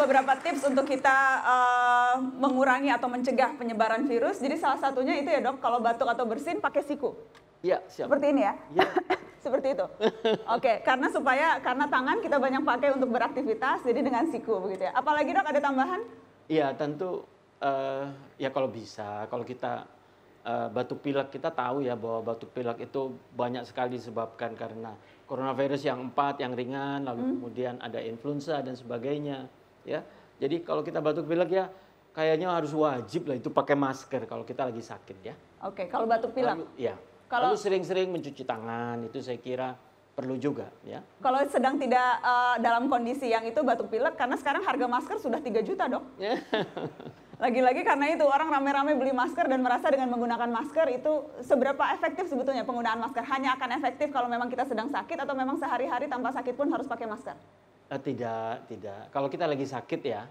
beberapa tips untuk kita uh, mengurangi atau mencegah penyebaran virus. Jadi salah satunya itu ya dok, kalau batuk atau bersin pakai siku. Iya, siap. Seperti ini ya. ya. Seperti itu. Oke, okay, karena supaya karena tangan kita banyak pakai untuk beraktivitas, jadi dengan siku begitu ya. Apalagi dok ada tambahan? Iya, tentu uh, ya kalau bisa, kalau kita uh, batuk pilek kita tahu ya bahwa batuk pilek itu banyak sekali disebabkan karena coronavirus yang empat yang ringan, lalu hmm. kemudian ada influenza dan sebagainya ya. Jadi kalau kita batuk pilek ya kayaknya harus wajib lah itu pakai masker kalau kita lagi sakit ya. Oke, kalau batuk pilek. Lalu, ya. Kalau sering-sering mencuci tangan itu saya kira perlu juga ya. Kalau sedang tidak uh, dalam kondisi yang itu batuk pilek karena sekarang harga masker sudah 3 juta, Dok. Ya. Lagi-lagi karena itu orang rame-rame beli masker dan merasa dengan menggunakan masker itu seberapa efektif sebetulnya penggunaan masker? Hanya akan efektif kalau memang kita sedang sakit atau memang sehari-hari tanpa sakit pun harus pakai masker? Eh, tidak tidak kalau kita lagi sakit ya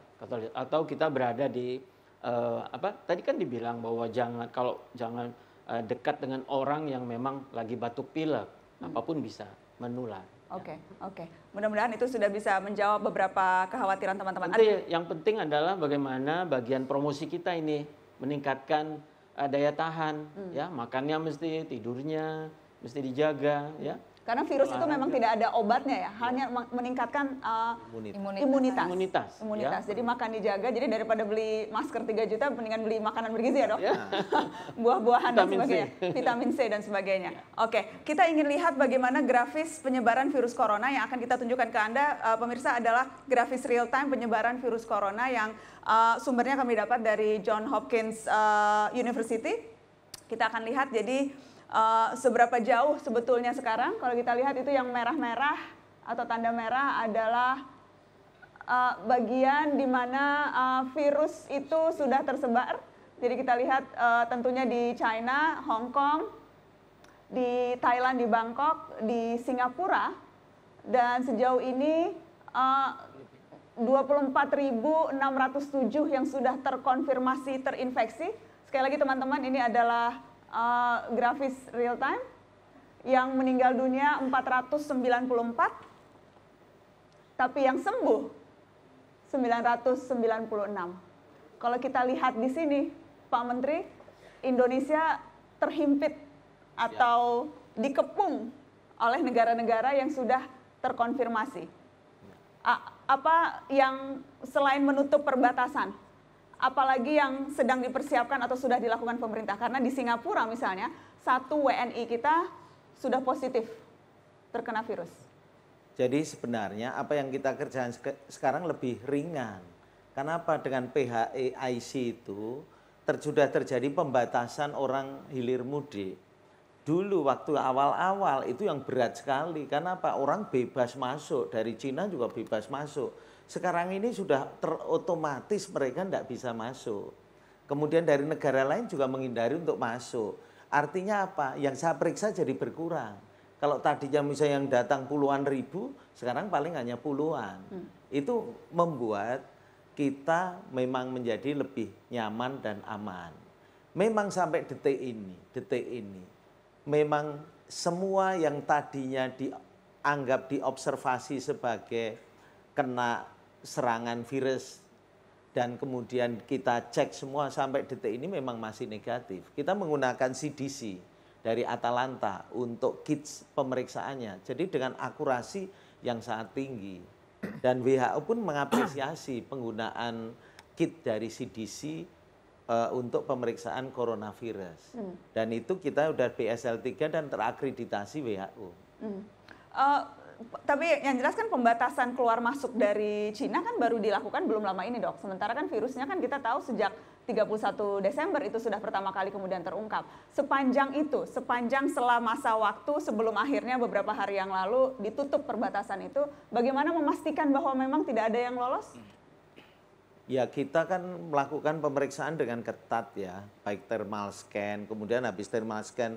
atau kita berada di uh, apa tadi kan dibilang bahwa jangan kalau jangan uh, dekat dengan orang yang memang lagi batuk pilek hmm. apapun bisa menular Oke, okay, ya. oke. Okay. Mudah-mudahan itu sudah bisa menjawab beberapa kekhawatiran teman-teman. Nanti yang penting adalah bagaimana bagian promosi kita ini meningkatkan uh, daya tahan, hmm. ya makannya mesti, tidurnya mesti dijaga, hmm. ya karena virus itu memang tidak ada obatnya ya, hanya iya. meningkatkan uh, imunitas. imunitas. Imunitas. Ya. Imunitas. Jadi makan dijaga. Jadi daripada beli masker 3 juta mendingan beli makanan bergizi ya, Dok. Ya. Buah-buahan dan sebagainya, C. vitamin C dan sebagainya. Ya. Oke, kita ingin lihat bagaimana grafis penyebaran virus corona yang akan kita tunjukkan ke Anda uh, pemirsa adalah grafis real time penyebaran virus corona yang uh, sumbernya kami dapat dari John Hopkins uh, University. Kita akan lihat jadi Eh, seberapa jauh sebetulnya sekarang kalau kita lihat itu yang merah-merah atau tanda merah adalah uh, bagian di mana uh, virus itu sudah tersebar. Jadi kita lihat uh, tentunya di China, Hong Kong, di Thailand, di Bangkok, di Singapura, dan sejauh ini uh, 24.607 yang sudah terkonfirmasi terinfeksi. Sekali lagi teman-teman ini adalah uh, grafis real time yang meninggal dunia 494 tapi yang sembuh 996. Kalau kita lihat di sini, Pak Menteri, Indonesia terhimpit atau dikepung oleh negara-negara yang sudah terkonfirmasi. A apa yang selain menutup perbatasan, apalagi yang sedang dipersiapkan atau sudah dilakukan pemerintah. Karena di Singapura misalnya, satu WNI kita sudah positif terkena virus. Jadi sebenarnya apa yang kita kerjakan sekarang lebih ringan. Kenapa dengan e, IC itu ter, sudah terjadi pembatasan orang hilir mudik. Dulu waktu awal-awal itu yang berat sekali. Kenapa Orang bebas masuk dari Cina juga bebas masuk. Sekarang ini sudah terotomatis mereka tidak bisa masuk. Kemudian dari negara lain juga menghindari untuk masuk. Artinya apa? Yang saya periksa jadi berkurang. Kalau tadinya misalnya yang datang puluhan ribu, sekarang paling hanya puluhan. Hmm. Itu membuat kita memang menjadi lebih nyaman dan aman. Memang sampai detik ini, detik ini, memang semua yang tadinya dianggap diobservasi sebagai kena serangan virus dan kemudian kita cek semua sampai detik ini memang masih negatif. Kita menggunakan CDC dari Atalanta untuk kits pemeriksaannya. Jadi dengan akurasi yang sangat tinggi. Dan WHO pun mengapresiasi penggunaan kit dari CDC uh, eh, untuk pemeriksaan coronavirus. Hmm. Dan itu kita sudah BSL 3 dan terakreditasi WHO. Hmm. Uh, tapi yang jelas kan pembatasan keluar masuk dari Cina kan baru dilakukan belum lama ini dok. Sementara kan virusnya kan kita tahu sejak 31 Desember itu sudah pertama kali kemudian terungkap. Sepanjang itu, sepanjang selama masa waktu sebelum akhirnya beberapa hari yang lalu ditutup perbatasan itu, bagaimana memastikan bahwa memang tidak ada yang lolos? Ya kita kan melakukan pemeriksaan dengan ketat ya, baik thermal scan, kemudian habis thermal scan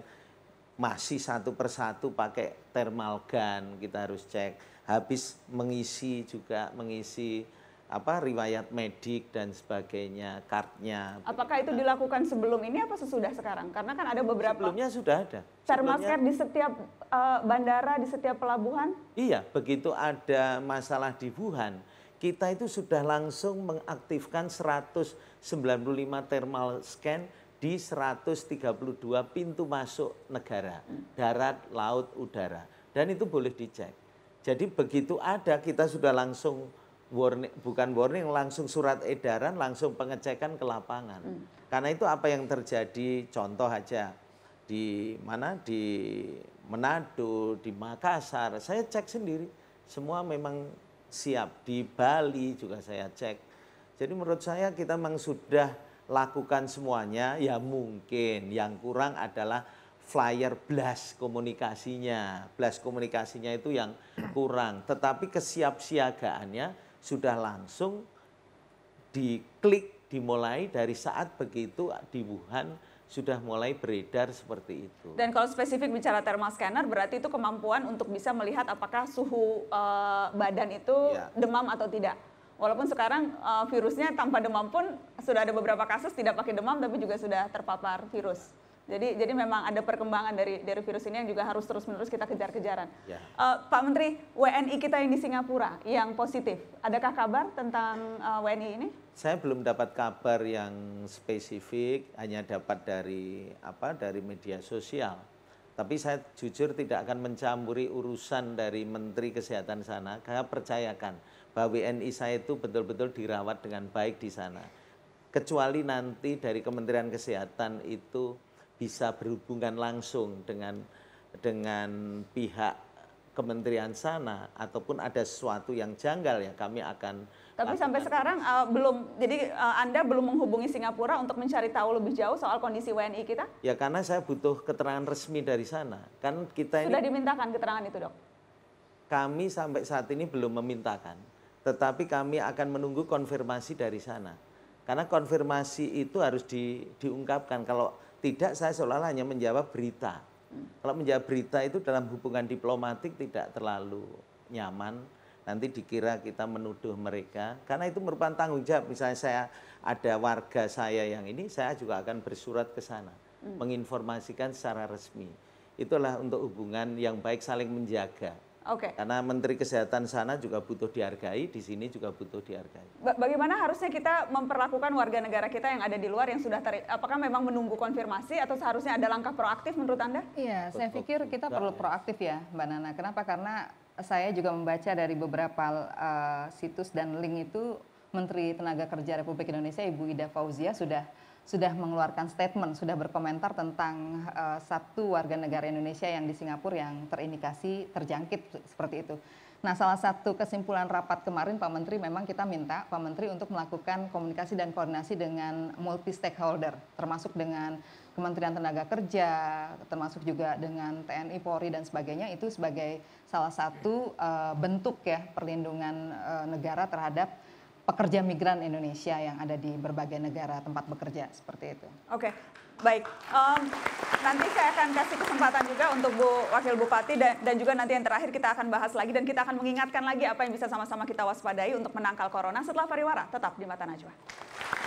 masih satu persatu pakai thermal gun kita harus cek habis mengisi juga mengisi apa riwayat medik dan sebagainya kartnya apakah itu nah. dilakukan sebelum ini apa sesudah sekarang karena kan ada beberapa sebelumnya sudah ada thermal gun di setiap eh, bandara di setiap pelabuhan iya begitu ada masalah di Wuhan kita itu sudah langsung mengaktifkan 195 thermal scan di 132 pintu masuk negara, darat, laut, udara. Dan itu boleh dicek. Jadi begitu ada kita sudah langsung warning, bukan warning, langsung surat edaran, langsung pengecekan ke lapangan. Hmm. Karena itu apa yang terjadi contoh aja di mana di Manado, di Makassar, saya cek sendiri. Semua memang siap. Di Bali juga saya cek. Jadi menurut saya kita memang sudah lakukan semuanya ya mungkin yang kurang adalah flyer blast komunikasinya. Blast komunikasinya itu yang kurang, tetapi kesiapsiagaannya sudah langsung diklik dimulai dari saat begitu di Wuhan sudah mulai beredar seperti itu. Dan kalau spesifik bicara thermal scanner berarti itu kemampuan untuk bisa melihat apakah suhu uh, badan itu ya. demam atau tidak. Walaupun sekarang uh, virusnya tanpa demam pun sudah ada beberapa kasus tidak pakai demam tapi juga sudah terpapar virus. Jadi jadi memang ada perkembangan dari dari virus ini yang juga harus terus menerus kita kejar-kejaran. Ya. Uh, Pak Menteri WNI kita yang di Singapura yang positif, adakah kabar tentang uh, eh, WNI ini? Saya belum dapat kabar yang spesifik, hanya dapat dari apa dari media sosial. Tapi saya jujur tidak akan mencampuri urusan dari Menteri Kesehatan sana. Saya percayakan bahwa WNI saya itu betul-betul dirawat dengan baik di sana. Kecuali nanti dari Kementerian Kesehatan itu bisa berhubungan langsung dengan dengan pihak kementerian sana ataupun ada sesuatu yang janggal ya kami akan tapi sampai sekarang uh, belum jadi uh, Anda belum menghubungi Singapura untuk mencari tahu lebih jauh soal kondisi WNI kita? Ya karena saya butuh keterangan resmi dari sana. Kan kita Sudah ini, dimintakan keterangan itu, Dok? Kami sampai saat ini belum memintakan, tetapi kami akan menunggu konfirmasi dari sana. Karena konfirmasi itu harus di, diungkapkan. Kalau tidak saya seolah-olah hanya menjawab berita kalau menjawab berita itu dalam hubungan diplomatik tidak terlalu nyaman. Nanti dikira kita menuduh mereka karena itu merupakan tanggung jawab. Misalnya saya ada warga saya yang ini, saya juga akan bersurat ke sana, hmm. menginformasikan secara resmi. Itulah untuk hubungan yang baik saling menjaga. Okay. Karena Menteri Kesehatan sana juga butuh dihargai, di sini juga butuh dihargai. Ba bagaimana harusnya kita memperlakukan warga negara kita yang ada di luar yang sudah ter apakah memang menunggu konfirmasi atau seharusnya ada langkah proaktif menurut Anda? Iya, saya pikir kita perlu ya. proaktif ya, Mbak Nana. Kenapa? Karena saya juga membaca dari beberapa uh, situs dan link itu Menteri Tenaga Kerja Republik Indonesia Ibu Ida Fauzia sudah sudah mengeluarkan statement, sudah berkomentar tentang uh, satu warga negara Indonesia yang di Singapura yang terindikasi terjangkit seperti itu. Nah, salah satu kesimpulan rapat kemarin Pak Menteri memang kita minta Pak Menteri untuk melakukan komunikasi dan koordinasi dengan multi stakeholder, termasuk dengan Kementerian Tenaga Kerja, termasuk juga dengan TNI, Polri dan sebagainya itu sebagai salah satu uh, bentuk ya perlindungan uh, negara terhadap pekerja migran Indonesia yang ada di berbagai negara tempat bekerja seperti itu. Oke, okay. baik. Um, nanti saya akan kasih kesempatan juga untuk Bu Wakil Bupati dan, dan juga nanti yang terakhir kita akan bahas lagi dan kita akan mengingatkan lagi apa yang bisa sama-sama kita waspadai untuk menangkal corona setelah pariwara. Tetap di Mata Najwa.